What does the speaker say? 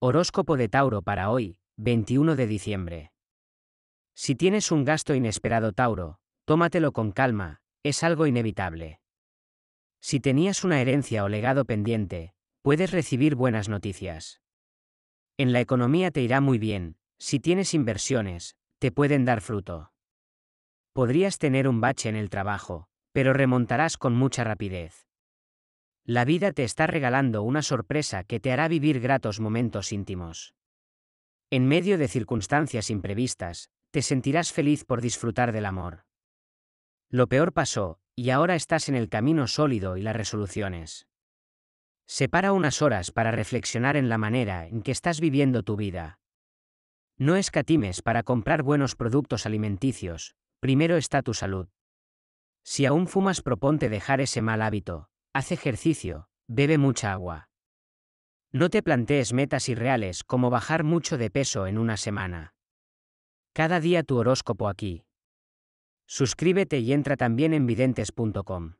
Horóscopo de Tauro para hoy, 21 de diciembre. Si tienes un gasto inesperado Tauro, tómatelo con calma, es algo inevitable. Si tenías una herencia o legado pendiente, puedes recibir buenas noticias. En la economía te irá muy bien, si tienes inversiones, te pueden dar fruto. Podrías tener un bache en el trabajo, pero remontarás con mucha rapidez. La vida te está regalando una sorpresa que te hará vivir gratos momentos íntimos. En medio de circunstancias imprevistas, te sentirás feliz por disfrutar del amor. Lo peor pasó, y ahora estás en el camino sólido y las resoluciones. Separa unas horas para reflexionar en la manera en que estás viviendo tu vida. No escatimes para comprar buenos productos alimenticios, primero está tu salud. Si aún fumas proponte dejar ese mal hábito, Haz ejercicio, bebe mucha agua. No te plantees metas irreales como bajar mucho de peso en una semana. Cada día tu horóscopo aquí. Suscríbete y entra también en videntes.com.